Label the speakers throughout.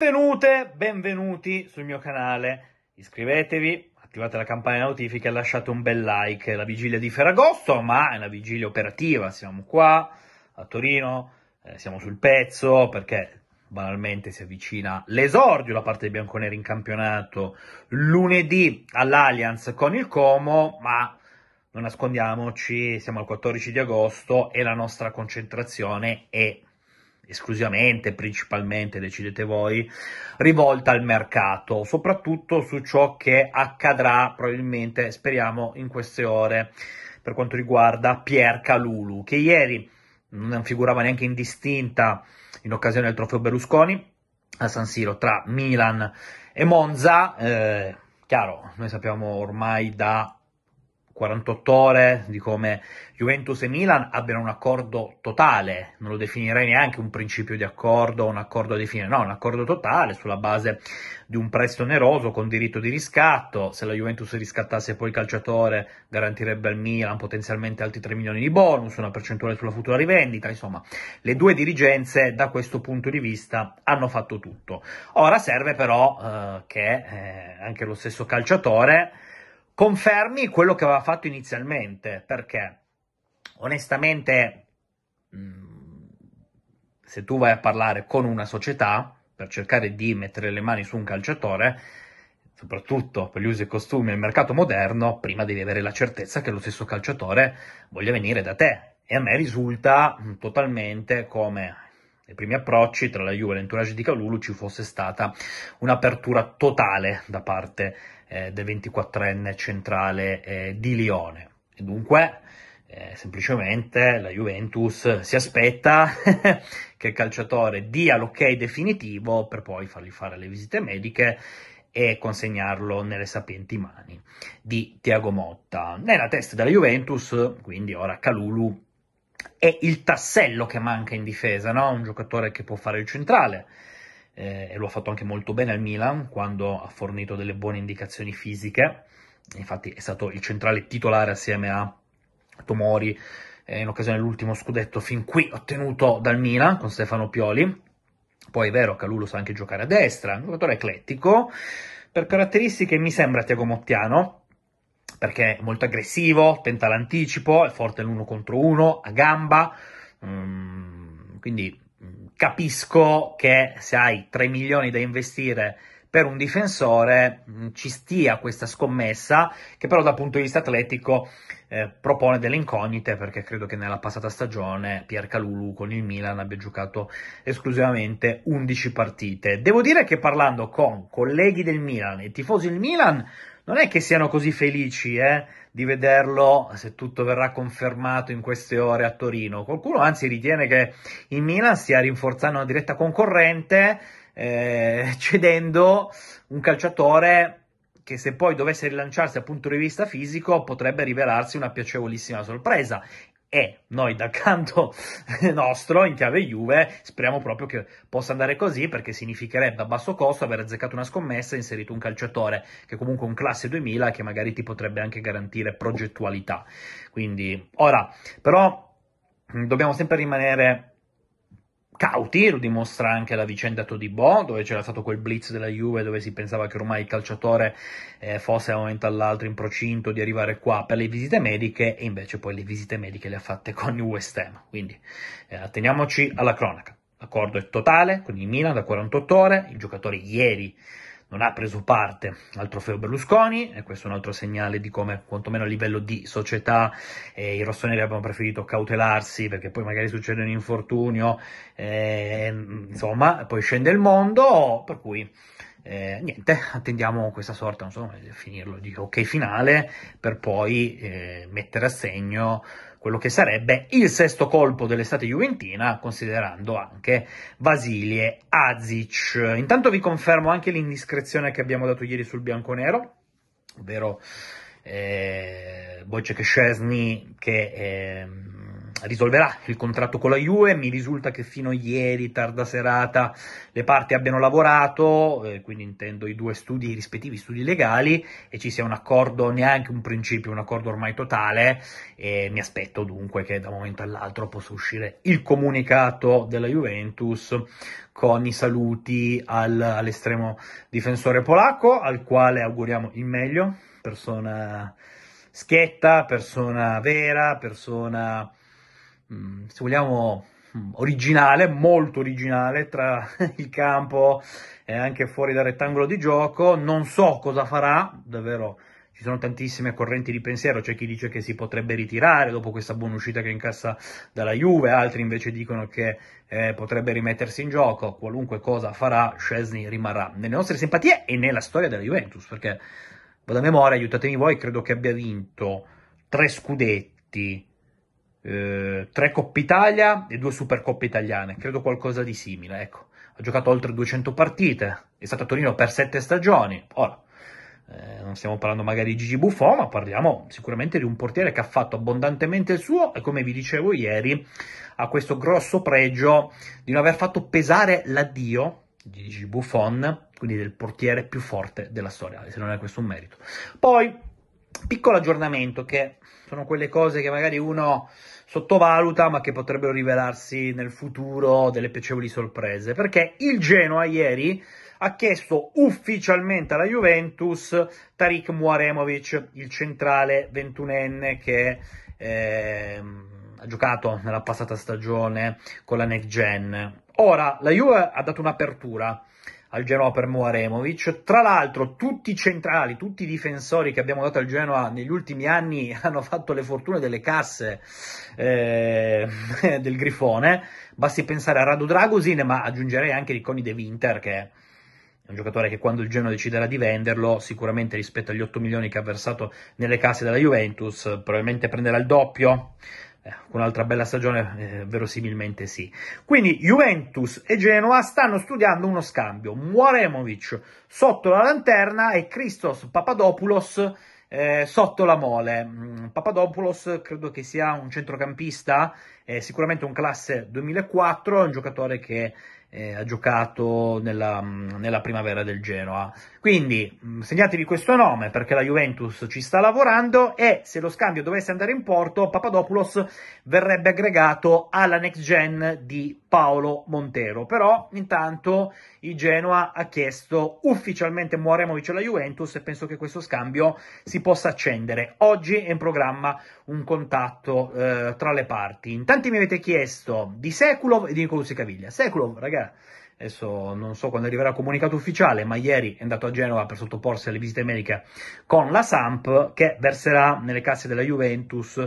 Speaker 1: Benvenute, benvenuti sul mio canale. Iscrivetevi, attivate la campanella notifica e lasciate un bel like. È la vigilia di Ferragosto, ma è una vigilia operativa. Siamo qua a Torino, eh, siamo sul pezzo perché banalmente si avvicina l'esordio la parte dei bianconeri in campionato lunedì all'Allianz con il Como, ma non nascondiamoci, siamo al 14 di agosto e la nostra concentrazione è esclusivamente, principalmente, decidete voi, rivolta al mercato, soprattutto su ciò che accadrà probabilmente, speriamo, in queste ore per quanto riguarda Pier Calulu, che ieri non figurava neanche indistinta in occasione del trofeo Berlusconi a San Siro tra Milan e Monza. Eh, chiaro, noi sappiamo ormai da 48 ore di come Juventus e Milan abbiano un accordo totale, non lo definirei neanche un principio di accordo un accordo a definire, no, un accordo totale sulla base di un prestito oneroso con diritto di riscatto, se la Juventus riscattasse poi il calciatore garantirebbe al Milan potenzialmente altri 3 milioni di bonus, una percentuale sulla futura rivendita, insomma, le due dirigenze da questo punto di vista hanno fatto tutto. Ora serve però eh, che eh, anche lo stesso calciatore confermi quello che aveva fatto inizialmente, perché onestamente mm, se tu vai a parlare con una società per cercare di mettere le mani su un calciatore, soprattutto per gli usi e costumi del mercato moderno, prima devi avere la certezza che lo stesso calciatore voglia venire da te. E a me risulta mm, totalmente come nei primi approcci tra la Juve e l'entourage di Calulu ci fosse stata un'apertura totale da parte eh, del 24enne centrale eh, di Lione. E dunque, eh, semplicemente, la Juventus si aspetta che il calciatore dia l'ok definitivo per poi fargli fare le visite mediche e consegnarlo nelle sapienti mani di Tiago Motta. Nella testa della Juventus, quindi ora Calulu è il tassello che manca in difesa, no? un giocatore che può fare il centrale. Eh, e lo ha fatto anche molto bene al Milan quando ha fornito delle buone indicazioni fisiche. Infatti è stato il centrale titolare assieme a Tomori eh, in occasione dell'ultimo scudetto fin qui ottenuto dal Milan con Stefano Pioli. Poi è vero che lui sa anche giocare a destra, un giocatore eclettico, per caratteristiche mi sembra Tiago Mottiano, perché è molto aggressivo, tenta l'anticipo, è forte l'uno contro uno, a gamba, um, quindi mm, capisco che se hai 3 milioni da investire per un difensore mh, mm, ci stia questa scommessa, che però dal punto di vista atletico eh, propone delle incognite, perché credo che nella passata stagione Pier Calulu con il Milan abbia giocato esclusivamente 11 partite. Devo dire che parlando con colleghi del Milan e tifosi del Milan, non è che siano così felici eh, di vederlo se tutto verrà confermato in queste ore a Torino. Qualcuno anzi ritiene che il Milan stia rinforzando una diretta concorrente eh, cedendo un calciatore che se poi dovesse rilanciarsi dal punto di vista fisico potrebbe rivelarsi una piacevolissima sorpresa. E noi dal canto nostro, in chiave Juve, speriamo proprio che possa andare così perché significherebbe a basso costo aver azzeccato una scommessa e inserito un calciatore che comunque è un classe 2000 che magari ti potrebbe anche garantire progettualità. Quindi, ora, però dobbiamo sempre rimanere cauti, lo dimostra anche la vicenda Todibò, dove c'era stato quel blitz della Juve dove si pensava che ormai il calciatore eh, fosse a un momento all'altro in procinto di arrivare qua per le visite mediche e invece poi le visite mediche le ha fatte con il West Ham, quindi eh, atteniamoci alla cronaca. L'accordo è totale con il Milan da 48 ore, il giocatore ieri non ha preso parte al trofeo Berlusconi e questo è un altro segnale di come quantomeno a livello di società eh, i rossoneri abbiano preferito cautelarsi perché poi magari succede un infortunio, eh, insomma, poi scende il mondo, per cui eh, niente, attendiamo questa sorta, non so come definirlo, di ok finale per poi eh, mettere a segno quello che sarebbe il sesto colpo dell'estate juventina, considerando anche Vasilie Azic. Intanto vi confermo anche l'indiscrezione che abbiamo dato ieri sul bianco-nero, ovvero eh, Bocce Chesney che... Eh, risolverà il contratto con la Juve, mi risulta che fino a ieri, tarda serata, le parti abbiano lavorato, eh, quindi intendo i due studi, i rispettivi studi legali, e ci sia un accordo, neanche un principio, un accordo ormai totale, e mi aspetto dunque che da un momento all'altro possa uscire il comunicato della Juventus con i saluti al, all'estremo difensore polacco, al quale auguriamo il meglio, persona schietta, persona vera, persona Mm, se vogliamo, mm, originale, molto originale tra il campo e anche fuori dal rettangolo di gioco. Non so cosa farà, davvero ci sono tantissime correnti di pensiero, c'è chi dice che si potrebbe ritirare dopo questa buona uscita che incassa dalla Juve, altri invece dicono che eh, potrebbe rimettersi in gioco, qualunque cosa farà, Scesni rimarrà nelle nostre simpatie e nella storia della Juventus, perché vado a memoria, aiutatemi voi, credo che abbia vinto tre scudetti, eh, tre Coppa Italia e due Supercoppe italiane, credo qualcosa di simile, ecco. Ha giocato oltre 200 partite, è stato a Torino per sette stagioni. Ora, eh, non stiamo parlando magari di Gigi Buffon, ma parliamo sicuramente di un portiere che ha fatto abbondantemente il suo e come vi dicevo ieri ha questo grosso pregio di non aver fatto pesare l'addio di Gigi Buffon, quindi del portiere più forte della storia, se non è questo un merito. Poi Piccolo aggiornamento che sono quelle cose che magari uno sottovaluta ma che potrebbero rivelarsi nel futuro delle piacevoli sorprese perché il Genoa ieri ha chiesto ufficialmente alla Juventus Tarik Muaremovic, il centrale 21enne che eh, ha giocato nella passata stagione con la Next Gen. Ora la Juve ha dato un'apertura al Genoa per Moaremovic. Tra l'altro, tutti i centrali, tutti i difensori che abbiamo dato al Genoa negli ultimi anni hanno fatto le fortune delle casse eh, del Grifone. Basti pensare a Radu Dragusin, ma aggiungerei anche Ricconi De Winter, che è un giocatore che quando il Genoa deciderà di venderlo, sicuramente rispetto agli 8 milioni che ha versato nelle casse della Juventus, probabilmente prenderà il doppio. Eh, con un'altra bella stagione eh, verosimilmente sì. Quindi Juventus e Genoa stanno studiando uno scambio. Muaremovic sotto la lanterna e Christos Papadopoulos eh, sotto la mole. Mm, Papadopoulos credo che sia un centrocampista, eh, sicuramente un classe 2004, un giocatore che eh, ha giocato nella, mm, nella, primavera del Genoa. Quindi mm, segnatevi questo nome perché la Juventus ci sta lavorando e se lo scambio dovesse andare in porto, Papadopoulos verrebbe aggregato alla next gen di Paolo Montero. Però intanto il Genoa ha chiesto ufficialmente Muoremovic alla Juventus e penso che questo scambio si possa accendere. Oggi è in programma un contatto eh, tra le parti. In tanti mi avete chiesto di Seculov e di Nicolussi Caviglia. Seculov, ragazzi Fraga. Adesso non so quando arriverà il comunicato ufficiale, ma ieri è andato a Genova per sottoporsi alle visite mediche con la Samp, che verserà nelle casse della Juventus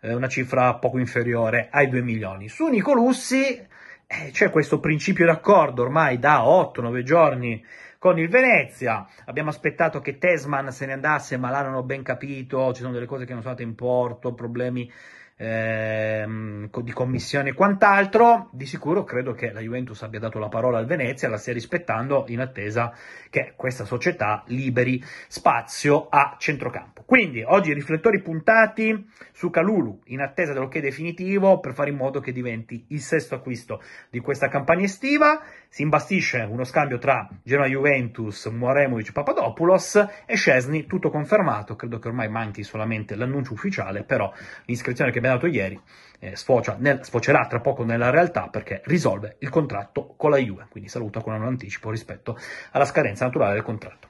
Speaker 1: eh, una cifra poco inferiore ai 2 milioni. Su Nicolussi eh, c'è questo principio d'accordo ormai da 8-9 giorni con il Venezia. Abbiamo aspettato che Tesman se ne andasse, ma là non ho ben capito, ci sono delle cose che non sono state in porto, problemi ehm, di commissione e quant'altro. Di sicuro credo che la Juventus abbia dato la parola al Venezia, la stia rispettando in attesa che questa società liberi spazio a centrocampo. Quindi oggi riflettori puntati su Calulu in attesa dell'ok definitivo per fare in modo che diventi il sesto acquisto di questa campagna estiva si imbastisce uno scambio tra Genoa-Juventus, Moremovic-Papadopoulos e Scesni, tutto confermato, credo che ormai manchi solamente l'annuncio ufficiale, però l'iscrizione che abbiamo dato ieri eh, nel, sfocerà tra poco nella realtà perché risolve il contratto con la Juve, quindi saluta con un anticipo rispetto alla scadenza naturale del contratto.